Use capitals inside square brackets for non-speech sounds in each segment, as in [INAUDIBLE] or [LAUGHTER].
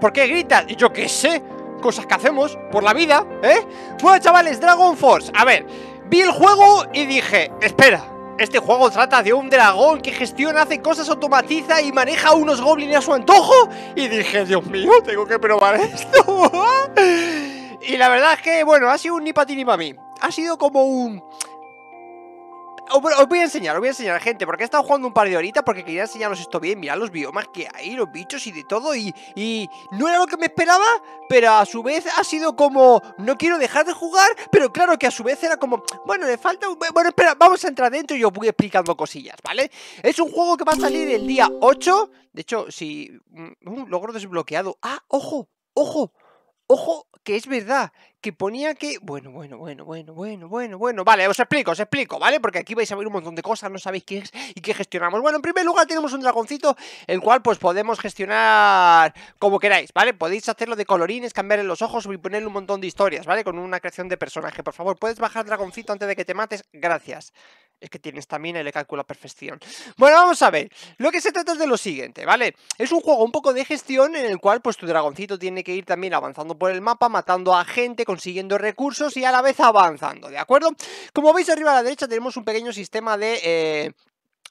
¿por qué gritas? Y yo qué sé, cosas que hacemos por la vida, ¿eh? Bueno, chavales, Dragon Force, a ver, vi el juego y dije, espera, este juego trata de un dragón que gestiona, hace cosas, automatiza y maneja unos goblins a su antojo. Y dije, Dios mío, tengo que probar [LAUGHS] esto. y la verdad es que, bueno, ha sido un ni para ti ni para mí. Ha sido como un... Os voy a enseñar, os voy a enseñar, gente Porque he estado jugando un par de horitas Porque quería enseñaros esto bien Mirad los biomas que hay, los bichos y de todo Y, y no era lo que me esperaba Pero a su vez ha sido como No quiero dejar de jugar Pero claro que a su vez era como Bueno, le falta... Bueno, espera, vamos a entrar dentro y os voy explicando cosillas, ¿vale? Es un juego que va a salir el día 8 De hecho, si... Mm, un logro desbloqueado ¡Ah, ojo! ¡Ojo! ¡Ojo! Que es verdad que ponía que. Bueno, bueno, bueno, bueno, bueno, bueno, bueno. Vale, os explico, os explico, ¿vale? Porque aquí vais a ver un montón de cosas, no sabéis qué es y qué gestionamos. Bueno, en primer lugar tenemos un dragoncito, el cual pues podemos gestionar como queráis, ¿vale? Podéis hacerlo de colorines, cambiarle los ojos y ponerle un montón de historias, ¿vale? Con una creación de personaje. Por favor, puedes bajar dragoncito antes de que te mates. Gracias. Es que tienes también y le a perfección. Bueno, vamos a ver. Lo que se trata es de lo siguiente, ¿vale? Es un juego un poco de gestión en el cual pues tu dragoncito tiene que ir también avanzando por el mapa, matando a gente consiguiendo recursos y a la vez avanzando, ¿de acuerdo? Como veis arriba a la derecha tenemos un pequeño sistema de... Eh,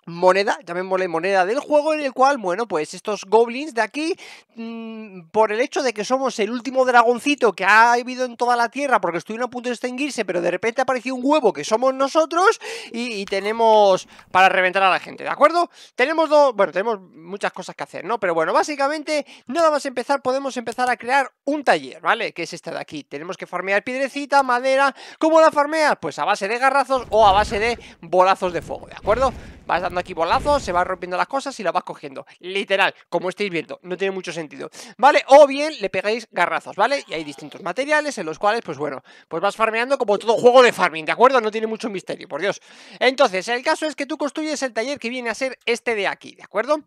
moneda, llamémosle moneda del juego, en el cual, bueno, pues estos goblins de aquí, mm, por el hecho de que somos el último dragoncito que ha vivido en toda la Tierra porque estuvieron a punto de extinguirse, pero de repente apareció un huevo que somos nosotros y, tenemos para reventar a la gente, ¿de acuerdo? Tenemos dos, bueno, tenemos muchas cosas que hacer, ¿no? Pero bueno, básicamente, nada más empezar, podemos empezar a crear un taller, ¿vale? Que es este de aquí. Tenemos que farmear piedrecita, madera, ¿cómo la farmeas? Pues a base de garrazos o a base de bolazos de fuego, ¿de acuerdo? vas dando aquí bolazos, se van rompiendo las cosas y las vas cogiendo. Literal, como estáis viendo, no tiene mucho sentido. ¿Vale? O bien le pegáis garrazos, ¿vale? Y hay distintos materiales en los cuales, pues bueno, pues vas farmeando como todo juego de farming, ¿de acuerdo? No tiene mucho misterio, por Dios. Entonces, el caso es que tú construyes el taller que viene a ser este de aquí, ¿de acuerdo?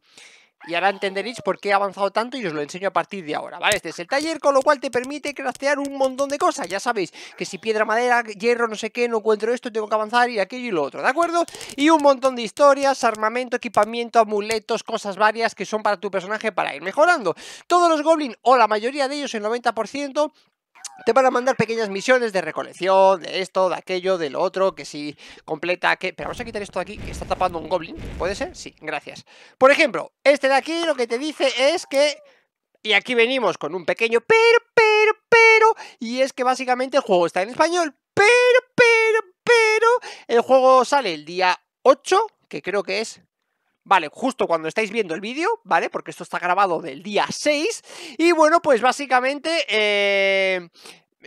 Y ahora entenderéis por qué he avanzado tanto y os lo enseño a partir de ahora, ¿vale? Este es el taller, con lo cual te permite craftear un montón de cosas. Ya sabéis que si piedra, madera, hierro, no sé qué, no encuentro esto, tengo que avanzar y aquello y lo otro, ¿de acuerdo? Y un montón de historias, armamento, equipamiento, amuletos, cosas varias que son para tu personaje para ir mejorando. Todos los goblins, o la mayoría de ellos, el 90%, te van a mandar pequeñas misiones de recolección, de esto, de aquello, de lo otro, que si completa que... Pero vamos a quitar esto de aquí, que está tapando un goblin, ¿puede ser? Sí, gracias. Por ejemplo, este de aquí lo que te dice es que... Y aquí venimos con un pequeño pero, pero, pero, y es que básicamente el juego está en español, pero, pero, pero, el juego sale el día 8, que creo que es ¿vale? Justo cuando estáis viendo el vídeo, ¿vale? Porque esto está grabado del día 6. Y bueno, pues básicamente... Eh,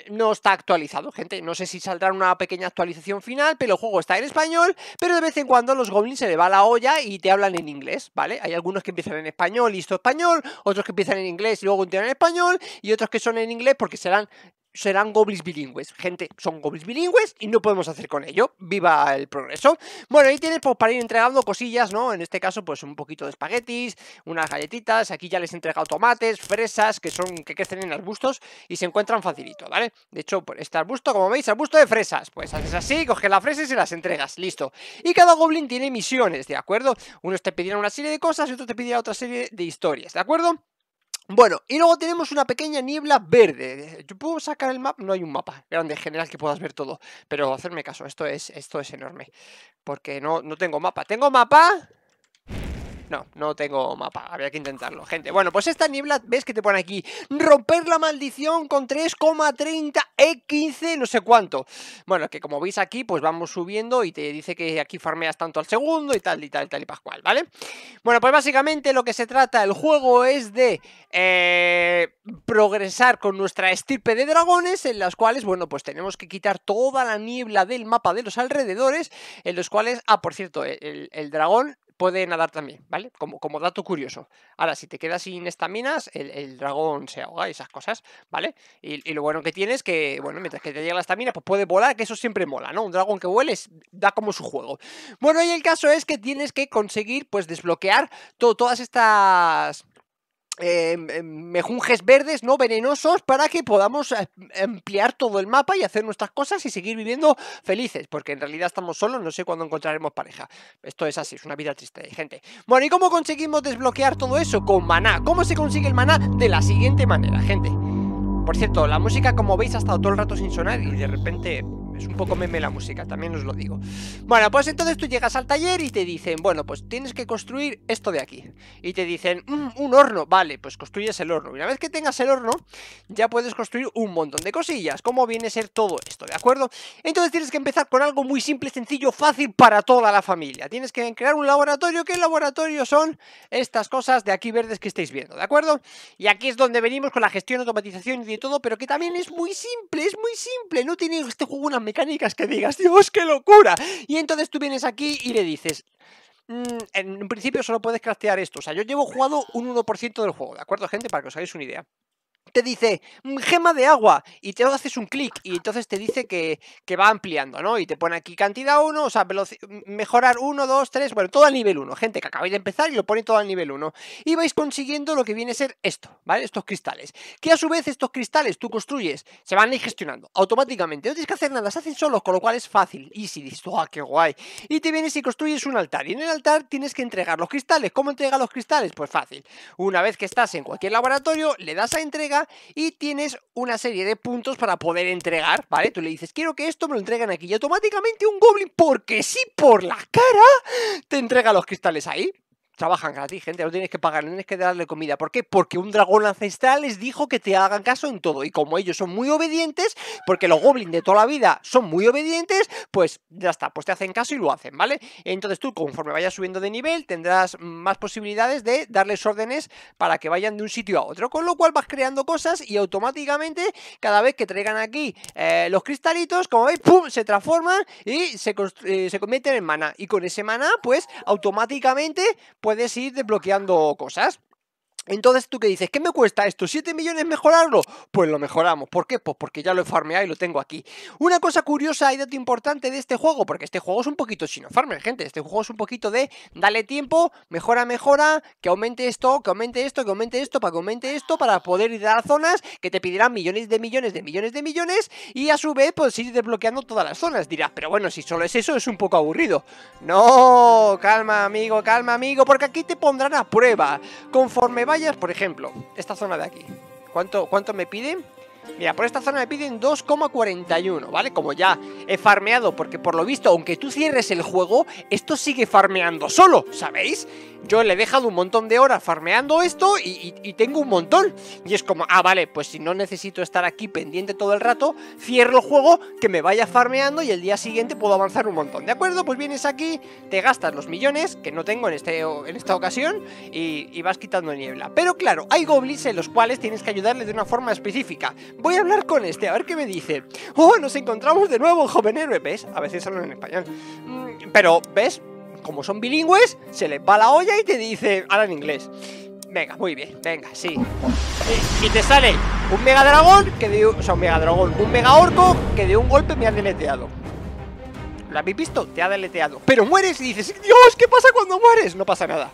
no está actualizado, gente. No sé si saldrá una pequeña actualización final, pero el juego está en español, pero de vez en cuando los goblins se le va la olla y te hablan en inglés, ¿vale? Hay algunos que empiezan en español, y esto español, otros que empiezan en inglés y luego continúan en español, y otros que son en inglés porque serán serán goblins bilingües. Gente, son goblins bilingües y no podemos hacer con ello. ¡Viva el progreso! Bueno, ahí tienes pues, para ir entregando cosillas, ¿no? En este caso, pues un poquito de espaguetis, unas galletitas. Aquí ya les he entregado tomates, fresas, que son que crecen en arbustos y se encuentran facilito, ¿vale? De hecho, por este arbusto, como veis, arbusto de fresas. Pues haces así, coges las fresas y las entregas. Listo. Y cada goblin tiene misiones, ¿de acuerdo? Uno te pedirán una serie de cosas y otros te pedirán otra serie de historias, ¿de acuerdo? Bueno, y luego tenemos una pequeña niebla verde. Yo puedo sacar el mapa, no hay un mapa grande general que puedas ver todo, pero hacerme caso, esto es, esto es enorme, porque no, no tengo mapa. ¿Tengo mapa? No, no tengo mapa, había que intentarlo, gente. Bueno, pues esta niebla, ves que te pone aquí, romper la maldición con 3,30 E15, no sé cuánto. Bueno, que como veis aquí, pues vamos subiendo y te dice que aquí farmeas tanto al segundo y tal, y tal, y tal, y pascual, ¿vale? Bueno, pues básicamente lo que se trata el juego es de eh, progresar con nuestra estirpe de dragones, en las cuales, bueno, pues tenemos que quitar toda la niebla del mapa de los alrededores, en los cuales, ah, por cierto, el, el dragón puede nadar también, ¿vale? Como, como dato curioso. Ahora, si te quedas sin estaminas, el, el, dragón se ahoga y esas cosas, ¿vale? Y, lo bueno que tienes es que, bueno, mientras que te llega la estamina, pues puede volar, que eso siempre mola, ¿no? Un dragón que vuele da como su juego. Bueno, y el caso es que tienes que conseguir, pues, desbloquear todas estas Em, em, mejunjes verdes, ¿no? Venenosos para que podamos ampliar eh, todo el mapa y hacer nuestras cosas y seguir viviendo felices, porque en realidad estamos solos, no sé cuándo encontraremos pareja. Esto es así, es una vida triste, gente. Bueno, ¿y cómo conseguimos desbloquear todo eso? Con maná. ¿Cómo se consigue el maná? De la siguiente manera, gente. Por cierto, la música, como veis, ha estado todo el rato sin sonar y de repente es un poco meme la música, también os lo digo. Bueno, pues entonces tú llegas al taller y te dicen, bueno, pues tienes que construir esto de aquí. Y te dicen, mm, un horno, vale, pues construyes el horno. Y una vez que tengas el horno, ya puedes construir un montón de cosillas, como viene a ser todo esto, ¿de acuerdo? Entonces tienes que empezar con algo muy simple, sencillo, fácil para toda la familia. Tienes que crear un laboratorio, qué laboratorio son estas cosas de aquí verdes que estáis viendo, ¿de acuerdo? Y aquí es donde venimos con la gestión, automatización y de todo, pero que también es muy simple, es muy simple, no tiene este juego una mecánicas que digas, Dios, qué locura. Y entonces tú vienes aquí y le dices, mm, en principio solo puedes craftear esto. O sea, yo llevo jugado un 1% del juego, ¿de acuerdo, gente? Para que os hagáis una idea te dice mm, gema de agua y te haces un clic y [LAUGHS] entonces te dice que, que, va ampliando, ¿no? Y te pone aquí cantidad 1, o sea, mejorar 1, 2, 3, bueno, todo al nivel 1, gente, que acabáis de empezar y lo pone todo al nivel 1. Y vais consiguiendo lo que viene a ser esto, ¿vale? Estos cristales. Que a su vez estos cristales tú construyes, se van a ir gestionando automáticamente, no tienes que hacer nada, se hacen solos, con lo cual es fácil. Y si dices, ¡ah, qué guay! Y te vienes y construyes un altar. Y en el altar tienes que entregar los cristales. ¿Cómo entregas los cristales? Pues fácil. Una vez que estás en cualquier laboratorio, le das a entregar y tienes una serie de puntos para poder entregar, ¿vale? Tú le dices, quiero que esto me lo entreguen aquí y automáticamente un goblin, porque sí por la cara, te entrega los cristales ahí trabajan gratis, gente, no tienes que pagar, no tienes que darle comida. ¿Por qué? Porque un dragón ancestral les dijo que te hagan caso en todo. Y como ellos son muy obedientes, porque los goblins de toda la vida son muy obedientes, pues ya está, pues te hacen caso y lo hacen, ¿vale? Entonces tú, conforme vayas subiendo de nivel, tendrás más posibilidades de darles órdenes para que vayan de un sitio a otro. Con lo cual vas creando cosas y automáticamente, cada vez que traigan aquí eh, los cristalitos, como veis, ¡pum! se transforman y se, eh, se convierten en mana. Y con ese mana, pues automáticamente puedes ir desbloqueando cosas. Entonces tú que dices, ¿qué me cuesta esto? 7 millones mejorarlo? Pues lo mejoramos. ¿Por qué? Pues porque ya lo he farmeado y lo tengo aquí. Una cosa curiosa y dato importante de este juego, porque este juego es un poquito chino farmer, gente. Este juego es un poquito de dale tiempo, mejora, mejora, que aumente esto, que aumente esto, que aumente esto, para que aumente esto, para poder ir a zonas que te pedirán millones de millones de millones de millones y a su vez pues ir desbloqueando todas las zonas. Dirás, pero bueno, si solo es eso es un poco aburrido. No, calma amigo, calma amigo, porque aquí te pondrán a prueba. Conforme va por ejemplo, esta zona de aquí. ¿Cuánto, cuánto me piden? Mira, por esta zona me piden 2,41, ¿vale? Como ya he farmeado, porque por lo visto, aunque tú cierres el juego, esto sigue farmeando solo, ¿sabéis? yo le he dejado un montón de horas farmeando esto y, tengo un montón. Y es como, ah, vale, pues si no necesito estar aquí pendiente todo el rato, cierro el juego, que me vaya farmeando y el día siguiente puedo avanzar un montón. ¿De acuerdo? Pues vienes aquí, te gastas los millones, que no tengo en, este, en esta ocasión, y, vas quitando niebla. Pero claro, hay goblins en los cuales tienes que ayudarle de una forma específica. Voy a hablar con este, a ver qué me dice. ¡Oh, nos encontramos de nuevo, joven héroe! ¿Ves? A veces hablan en español. Mm, pero, ¿ves? como son bilingües, se les va la olla y te dice, ahora en inglés. Venga, muy bien, venga, sí. Y, te sale un mega dragón, que de, o sea, un mega dragón, un mega orco, que de un golpe me ha deleteado. ¿Lo habéis visto? Te ha deleteado. Pero mueres y dices, Dios, ¿qué pasa cuando mueres? No pasa nada.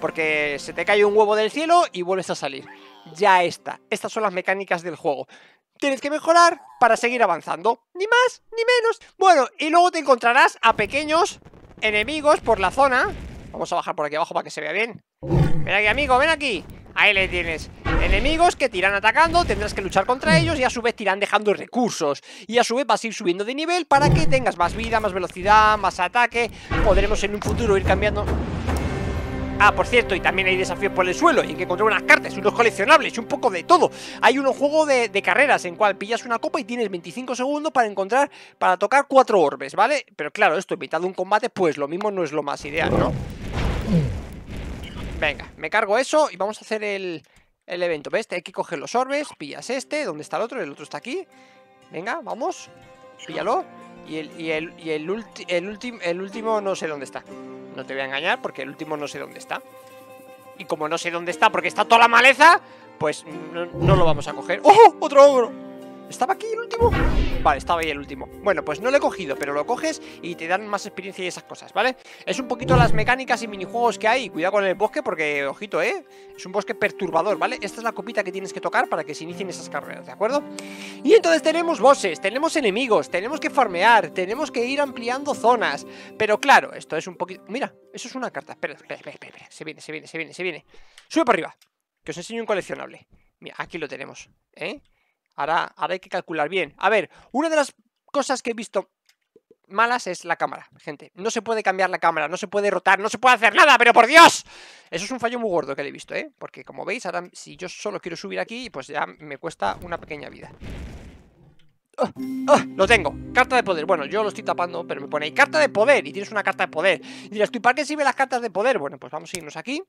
Porque se te cae un huevo del cielo y vuelves a salir. Ya está. Estas son las mecánicas del juego tienes que mejorar para seguir avanzando. Ni más, ni menos. Bueno, y luego te encontrarás a pequeños enemigos por la zona Vamos a bajar por aquí abajo para que se vea bien Ven aquí, amigo, ven aquí Ahí le tienes Enemigos que tiran atacando, tendrás que luchar contra ellos y a su vez tiran dejando recursos. Y a su vez vas a ir subiendo de nivel para que tengas más vida, más velocidad, más ataque. Podremos en un futuro ir cambiando... Ah, por cierto, y también hay desafíos por el suelo, y hay que encontrar unas cartas, unos coleccionables, un poco de todo. Hay un juego de, carreras en cual pillas una copa y tienes 25 segundos para encontrar, para tocar cuatro orbes, ¿vale? Pero claro, esto evitado un combate, pues lo mismo no es lo más ideal, ¿no? Venga, me cargo eso y vamos a hacer el, el evento. ¿Ves? Hay que coger los orbes, pillas este, ¿dónde está el otro? El otro está aquí. Venga, vamos, píllalo. Y el, y el, el último no sé dónde está. No te voy a engañar porque el último no sé dónde está. Y como no sé dónde está porque está toda la maleza, pues no, lo vamos a coger. ¡Oh! ¡Otro ogro! ¿Estaba aquí el último? Vale, estaba ahí el último Bueno, pues no lo he cogido, pero lo coges y te dan más experiencia y esas cosas, ¿vale? Es un poquito las mecánicas y minijuegos que hay Cuidado con el bosque porque, ojito, ¿eh? Es un bosque perturbador, ¿vale? Esta es la copita que tienes que tocar para que se inicien esas carreras, ¿de acuerdo? Y entonces tenemos bosses, tenemos enemigos, tenemos que farmear Tenemos que ir ampliando zonas Pero claro, esto es un poquito... Mira, eso es una carta Espera, espera, espera, espera, se viene, se viene, se viene, se viene Sube para arriba, que os enseño un coleccionable Mira, aquí lo tenemos, ¿eh? Ahora, hay que calcular bien. A ver, una de las cosas que he visto malas es la cámara, gente. No se puede cambiar la cámara, no se puede rotar, no se puede hacer nada, pero por Dios. Eso es un fallo muy gordo que le he visto, ¿eh? Porque como veis, ahora si yo solo quiero subir aquí, pues ya me cuesta una pequeña vida. ¡Oh! ¡Oh! lo tengo, carta de poder Bueno, yo lo estoy tapando, pero me pone ahí, Carta de poder, y tienes una carta de poder Y dirás, ¿tú para qué sirven las cartas de poder? Bueno, pues vamos a irnos aquí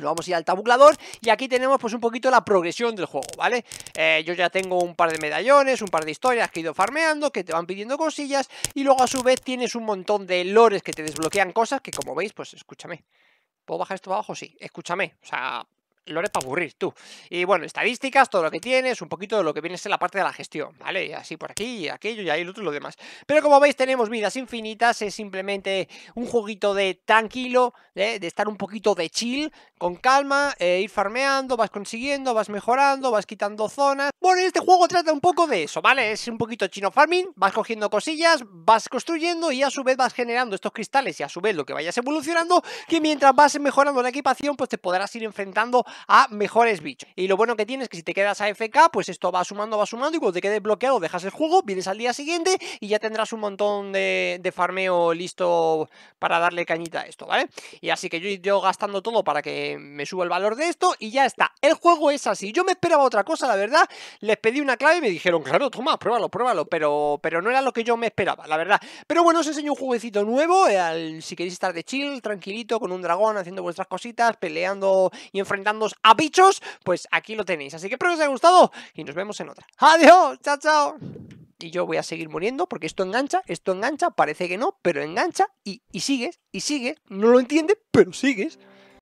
lo vamos a ir al tabulador y aquí tenemos pues un poquito la progresión del juego, ¿vale? Eh, yo ya tengo un par de medallones, un par de historias que he ido farmeando, que te van pidiendo cosillas y luego a su vez tienes un montón de lores que te desbloquean cosas que como veis, pues escúchame, ¿puedo bajar esto para abajo? Sí, escúchame, o sea, lo eres para aburrir, tú. Y bueno, estadísticas, todo lo que tienes, un poquito de lo que viene a la parte de la gestión, ¿vale? Y así por aquí, y aquello, y ahí lo otro y lo demás. Pero como veis, tenemos vidas infinitas, es simplemente un jueguito de tranquilo, ¿eh? de estar un poquito de chill, con calma, eh, ir farmeando, vas consiguiendo, vas mejorando, vas quitando zonas. Bueno, este juego trata un poco de eso, ¿vale? Es un poquito chino farming, vas cogiendo cosillas, vas construyendo y a su vez vas generando estos cristales y a su vez lo que vayas evolucionando, que mientras vas mejorando la equipación, pues te podrás ir enfrentando a mejores bichos. Y lo bueno que tienes es que si te quedas AFK, pues esto va sumando, va sumando y cuando te quedes bloqueado dejas el juego, vienes al día siguiente y ya tendrás un montón de, farmeo listo para darle cañita a esto, ¿vale? Y así que yo yo gastando todo para que me suba el valor de esto y ya está. El juego es así. Yo me esperaba otra cosa, la verdad. Les pedí una clave y me dijeron, claro, toma, pruébalo, pruébalo, pero, pero no era lo que yo me esperaba, la verdad. Pero bueno, os enseño un jueguecito nuevo, eh, si queréis estar de chill, tranquilito, con un dragón, haciendo vuestras cositas, peleando y enfrentando a bichos, pues aquí lo tenéis. Así que espero que os haya gustado y nos vemos en otra. ¡Adiós! ¡Chao, chao! Y yo voy a seguir muriendo porque esto engancha, esto engancha, parece que no, pero engancha y, y sigues, y sigue, No lo entiende pero sigues.